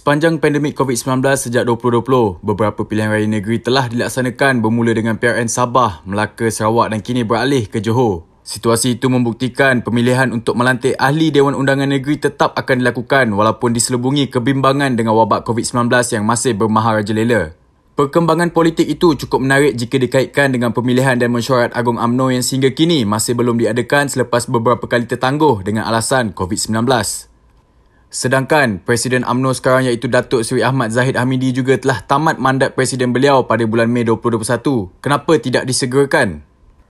Sepanjang pandemik COVID-19 sejak 2020, beberapa pilihan raya negeri telah dilaksanakan bermula dengan PRN Sabah, Melaka, Sarawak dan kini beralih ke Johor. Situasi itu membuktikan pemilihan untuk melantik ahli Dewan Undangan Negeri tetap akan dilakukan walaupun diselubungi kebimbangan dengan wabak COVID-19 yang masih bermahar rajalela. Perkembangan politik itu cukup menarik jika dikaitkan dengan pemilihan dan mesyuarat Agong UMNO yang sehingga kini masih belum diadakan selepas beberapa kali tertangguh dengan alasan COVID-19. Sedangkan Presiden AMNO sekarang iaitu Datuk Seri Ahmad Zahid Hamidi juga telah tamat mandat Presiden beliau pada bulan Mei 2021. Kenapa tidak disegerakan?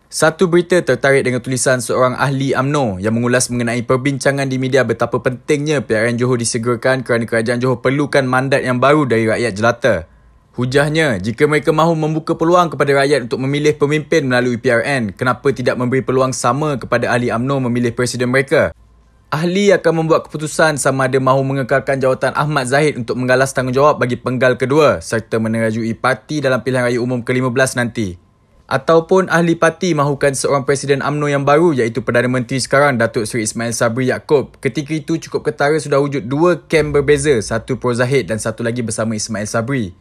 Satu berita tertarik dengan tulisan seorang ahli AMNO yang mengulas mengenai perbincangan di media betapa pentingnya PRN Johor disegerakan kerana kerajaan Johor perlukan mandat yang baru dari rakyat jelata. Hujahnya, jika mereka mahu membuka peluang kepada rakyat untuk memilih pemimpin melalui PRN, kenapa tidak memberi peluang sama kepada ahli AMNO memilih presiden mereka? Ahli akan membuat keputusan sama ada mahu mengekalkan jawatan Ahmad Zahid untuk menggalas tanggungjawab bagi penggal kedua serta menerajui parti dalam pilihan raya umum ke-15 nanti. Ataupun ahli parti mahukan seorang Presiden amno yang baru iaitu Perdana Menteri sekarang Datuk Seri Ismail Sabri Yaakob. Ketika itu cukup ketara sudah wujud dua kem berbeza, satu pro Zahid dan satu lagi bersama Ismail Sabri.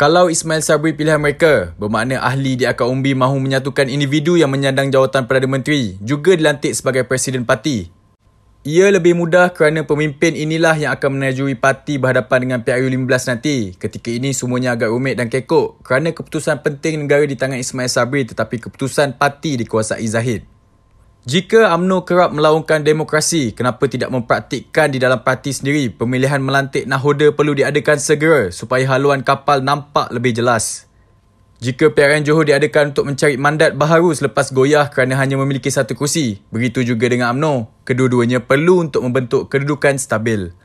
Kalau Ismail Sabri pilihan mereka, bermakna ahli di Akaumbi mahu menyatukan individu yang menyandang jawatan Perdana Menteri juga dilantik sebagai Presiden Parti. Ia lebih mudah kerana pemimpin inilah yang akan menajui parti berhadapan dengan PRU15 nanti. Ketika ini semuanya agak rumit dan kekok kerana keputusan penting negara di tangan Ismail Sabri tetapi keputusan parti dikuasai Zahid. Jika UMNO kerap melaungkan demokrasi, kenapa tidak mempraktikkan di dalam parti sendiri? Pemilihan melantik nahoda perlu diadakan segera supaya haluan kapal nampak lebih jelas jika PRN Johor diadakan untuk mencari mandat baharu selepas goyah kerana hanya memiliki satu kursi. Begitu juga dengan AMNO, kedua-duanya perlu untuk membentuk kedudukan stabil.